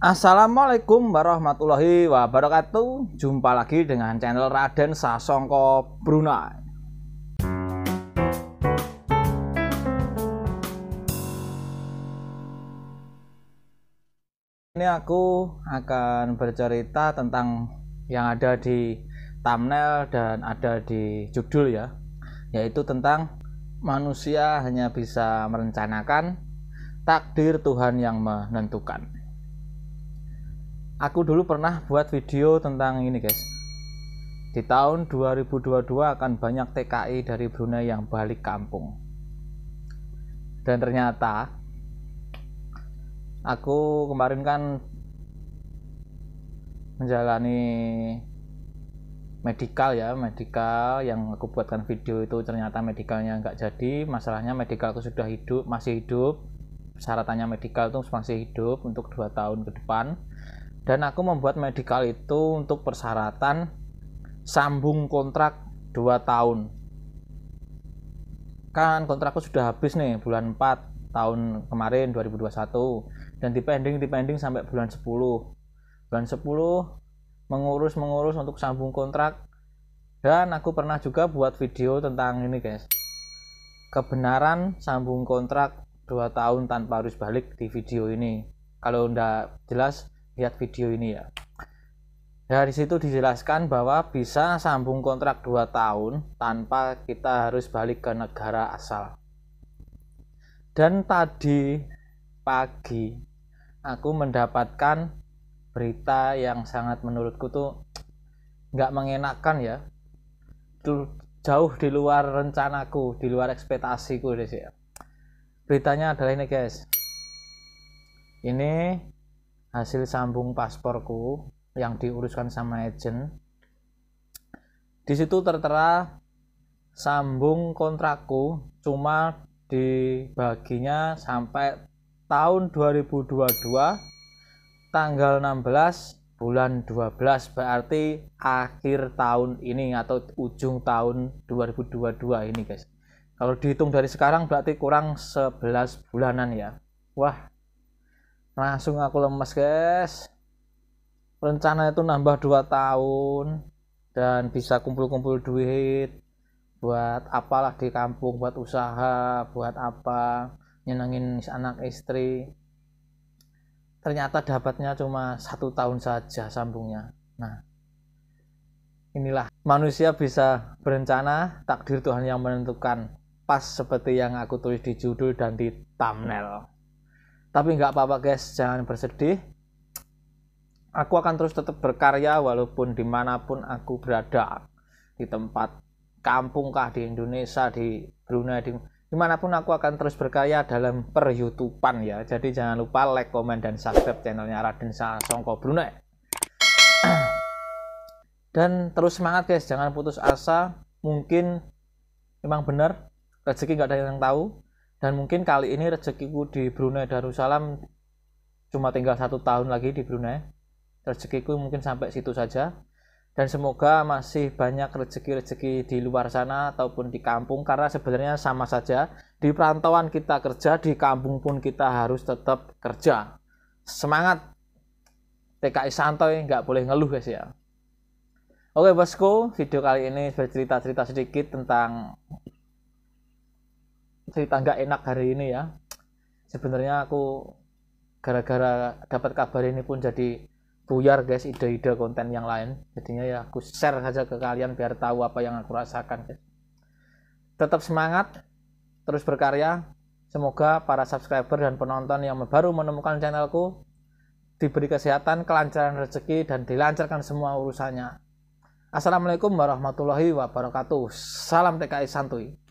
Assalamualaikum warahmatullahi wabarakatuh Jumpa lagi dengan channel Raden Sasongko Brunei Ini aku akan bercerita tentang yang ada di thumbnail dan ada di judul ya Yaitu tentang manusia hanya bisa merencanakan takdir Tuhan yang menentukan aku dulu pernah buat video tentang ini guys di tahun 2022 akan banyak TKI dari Brunei yang balik kampung dan ternyata aku kemarin kan menjalani medical ya medical yang aku buatkan video itu ternyata medicalnya nggak jadi masalahnya medical aku sudah hidup masih hidup syaratannya medical itu masih hidup untuk dua tahun ke depan dan aku membuat medical itu untuk persyaratan sambung kontrak 2 tahun kan kontrakku sudah habis nih bulan 4 tahun kemarin 2021 dan dipending dipending sampai bulan 10 bulan 10 mengurus mengurus untuk sambung kontrak dan aku pernah juga buat video tentang ini guys kebenaran sambung kontrak 2 tahun tanpa harus balik di video ini kalau ndak jelas lihat video ini ya dari situ dijelaskan bahwa bisa sambung kontrak 2 tahun tanpa kita harus balik ke negara asal dan tadi pagi aku mendapatkan berita yang sangat menurutku tuh nggak mengenakan ya tuh jauh di luar rencanaku di luar ekspektasiku deh sih ya. beritanya adalah ini guys ini hasil sambung pasporku yang diuruskan sama agent di situ tertera sambung kontrakku cuma dibaginya sampai tahun 2022 tanggal 16 bulan 12 berarti akhir tahun ini atau ujung tahun 2022 ini guys kalau dihitung dari sekarang berarti kurang 11 bulanan ya wah langsung aku lemes guys rencana itu nambah 2 tahun dan bisa kumpul-kumpul duit buat apalah di kampung buat usaha buat apa nyenengin anak istri ternyata dapatnya cuma satu tahun saja sambungnya nah inilah manusia bisa berencana takdir Tuhan yang menentukan pas seperti yang aku tulis di judul dan di thumbnail tapi nggak apa-apa guys, jangan bersedih. Aku akan terus tetap berkarya walaupun dimanapun aku berada. Di tempat kampung kah, di Indonesia, di Brunei, di dimanapun aku akan terus berkarya dalam per YouTubean ya. Jadi jangan lupa like, komen, dan subscribe channelnya Raden Sasongko Brunei. dan terus semangat guys, jangan putus asa. Mungkin memang benar rezeki nggak ada yang tahu, dan mungkin kali ini rezekiku di Brunei Darussalam cuma tinggal satu tahun lagi di Brunei rezekiku mungkin sampai situ saja dan semoga masih banyak rezeki-rezeki di luar sana ataupun di kampung karena sebenarnya sama saja di perantauan kita kerja di kampung pun kita harus tetap kerja semangat TKI santai nggak boleh ngeluh guys ya Oke bosku, video kali ini bercerita-cerita sedikit tentang cerita nggak enak hari ini ya sebenarnya aku gara-gara dapat kabar ini pun jadi buyar guys ide-ide konten yang lain jadinya ya aku share saja ke kalian biar tahu apa yang aku rasakan guys tetap semangat terus berkarya semoga para subscriber dan penonton yang baru menemukan channelku diberi kesehatan kelancaran rezeki dan dilancarkan semua urusannya Assalamualaikum warahmatullahi wabarakatuh salam TKI santuy